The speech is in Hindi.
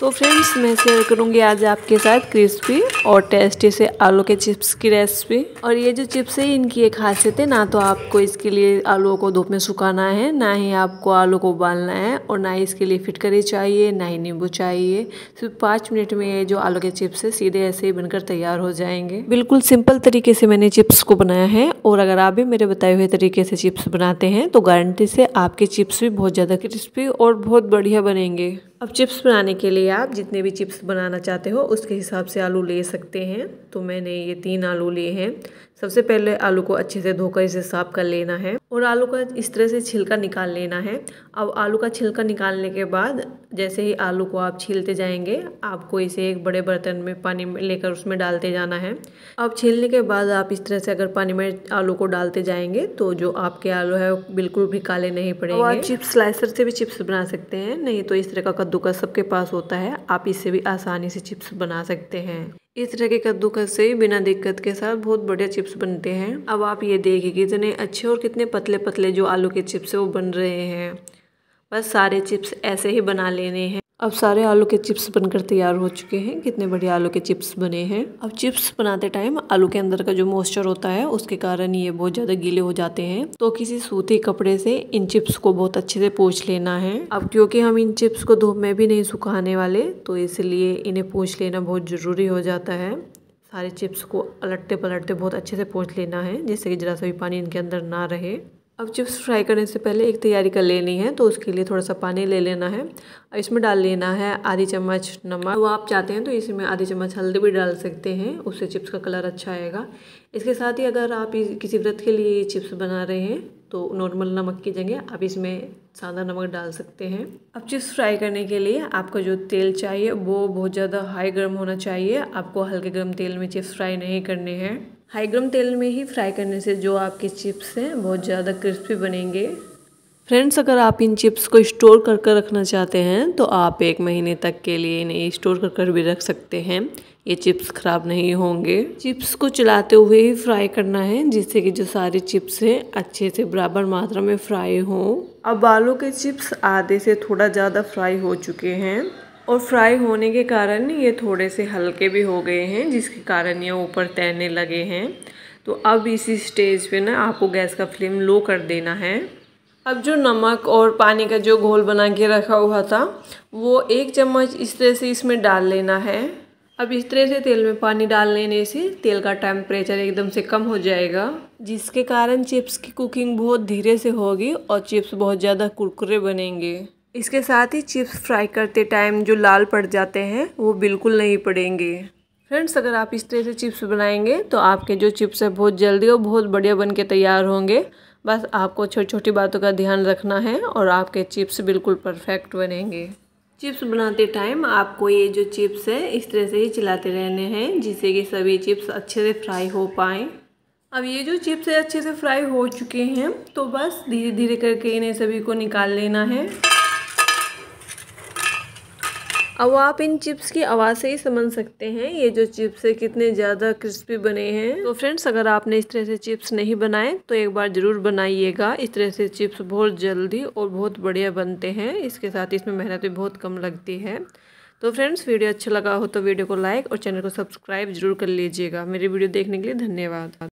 तो फ्रेंड्स मैं शेयर करूँगी आज आपके साथ क्रिस्पी और टेस्टी से आलू के चिप्स की रेसिपी और ये जो चिप्स है इनकी एक खासियत है ना तो आपको इसके लिए आलूओं को धूप में सुखाना है ना ही आपको आलू को उबालना है और ना ही इसके लिए फिटकरी चाहिए ना ही नींबू चाहिए सिर्फ तो पाँच मिनट में ये जो आलू के चिप्स है सीधे ऐसे ही बनकर तैयार हो जाएंगे बिल्कुल सिंपल तरीके से मैंने चिप्स को बनाया है और अगर आप भी मेरे बताए हुए तरीके से चिप्स बनाते हैं तो गारंटी से आपके चिप्स भी बहुत ज़्यादा क्रिस्पी और बहुत बढ़िया बनेंगे अब चिप्स बनाने के लिए आप जितने भी चिप्स बनाना चाहते हो उसके हिसाब से आलू ले सकते हैं तो मैंने ये तीन आलू लिए हैं सबसे पहले आलू को अच्छे से धोकर इसे साफ कर लेना है और आलू का इस तरह से छिलका निकाल लेना है अब आलू का छिलका निकालने के बाद जैसे ही आलू को आप छीलते जाएंगे आपको इसे एक बड़े बर्तन में पानी में लेकर उसमें डालते जाना है अब छीलने के बाद आप इस तरह से अगर पानी में आलू को डालते जाएंगे तो जो आपके आलू है वो बिल्कुल भी काले नहीं पड़ेंगे आप चिप्स स्लाइसर से भी चिप्स बना सकते हैं नहीं तो इस तरह का कद्दूकस सबके पास होता है आप इससे भी आसानी से चिप्स बना सकते हैं इस तरह के कद्दूकस से बिना दिक्कत के साथ बहुत बढ़िया चिप्स बनते हैं अब आप ये देखिए कितने अच्छे और कितने पतले पतले जो आलू के चिप्स है वो बन रहे हैं बस सारे चिप्स ऐसे ही बना लेने हैं अब सारे आलू के चिप्स बनकर तैयार हो चुके हैं कितने बढ़िया आलू के चिप्स बने हैं अब चिप्स बनाते टाइम आलू के अंदर का जो मॉइस्चर होता है उसके कारण ये बहुत ज़्यादा गीले हो जाते हैं तो किसी सूती कपड़े से इन चिप्स को बहुत अच्छे से पोछ लेना है अब क्योंकि हम इन चिप्स को धूप में भी नहीं सुखाने वाले तो इसलिए इन्हें पोछ लेना बहुत ज़रूरी हो जाता है सारे चिप्स को अलटते पलटते बहुत अच्छे से पोछ लेना है जिससे कि जरा सा भी पानी इनके अंदर ना रहे अब चिप्स फ्राई करने से पहले एक तैयारी कर लेनी है तो उसके लिए थोड़ा सा पानी ले लेना है इसमें डाल लेना है आधी चम्मच नमक वो तो आप चाहते हैं तो इसमें आधी चम्मच हल्दी भी डाल सकते हैं उससे चिप्स का कलर अच्छा आएगा इसके साथ ही अगर आप किसी व्रत के लिए चिप्स बना रहे हैं तो नॉर्मल नमक की जगह आप इसमें सादा नमक डाल सकते हैं अब चिप्स फ्राई करने के लिए आपका जो तेल चाहिए वो बहुत ज़्यादा हाई गर्म होना चाहिए आपको हल्के गर्म तेल में चिप्स फ्राई नहीं करने हैं हाई गर्म तेल में ही फ्राई करने से जो आपके चिप्स हैं बहुत ज़्यादा क्रिस्पी बनेंगे फ्रेंड्स अगर आप इन चिप्स को स्टोर कर कर रखना चाहते हैं तो आप एक महीने तक के लिए इन्हें स्टोर कर कर भी रख सकते हैं ये चिप्स ख़राब नहीं होंगे चिप्स को चलाते हुए ही फ्राई करना है जिससे कि जो सारे चिप्स हैं अच्छे से बराबर मात्रा में फ्राई हों अब आलू के चिप्स आधे से थोड़ा ज़्यादा फ्राई हो चुके हैं और फ्राई होने के कारण ये थोड़े से हल्के भी हो गए हैं जिसके कारण ये ऊपर तैरने लगे हैं तो अब इसी स्टेज पे ना आपको गैस का फ्लेम लो कर देना है अब जो नमक और पानी का जो घोल बना के रखा हुआ था वो एक चम्मच इस तरह से इसमें डाल लेना है अब इस तरह से तेल में पानी डाल लेने से तेल का टेम्परेचर एकदम से कम हो जाएगा जिसके कारण चिप्स की कुकिंग बहुत धीरे से होगी और चिप्स बहुत ज़्यादा कुरकुरे बनेंगे इसके साथ ही चिप्स फ्राई करते टाइम जो लाल पड़ जाते हैं वो बिल्कुल नहीं पड़ेंगे फ्रेंड्स अगर आप इस तरह से चिप्स बनाएंगे तो आपके जो चिप्स है बहुत जल्दी और बहुत बढ़िया बन के तैयार होंगे बस आपको छोटी छोटी बातों का ध्यान रखना है और आपके चिप्स बिल्कुल परफेक्ट बनेंगे चिप्स बनाते टाइम आपको ये जो चिप्स है इस तरह से ही चलाते रहने हैं जिससे कि सभी चिप्स अच्छे से फ्राई हो पाएँ अब ये जो चिप्स है अच्छे से फ्राई हो चुके हैं तो बस धीरे धीरे करके इन्हें सभी को निकाल लेना है अब आप इन चिप्स की आवाज़ से ही समझ सकते हैं ये जो चिप्स है कितने ज़्यादा क्रिस्पी बने हैं तो फ्रेंड्स अगर आपने इस तरह से चिप्स नहीं बनाए तो एक बार ज़रूर बनाइएगा इस तरह से चिप्स बहुत जल्दी और बहुत बढ़िया बनते हैं इसके साथ इसमें मेहनत भी बहुत कम लगती है तो फ्रेंड्स वीडियो अच्छा लगा हो तो वीडियो को लाइक और चैनल को सब्सक्राइब जरूर कर लीजिएगा मेरी वीडियो देखने के लिए धन्यवाद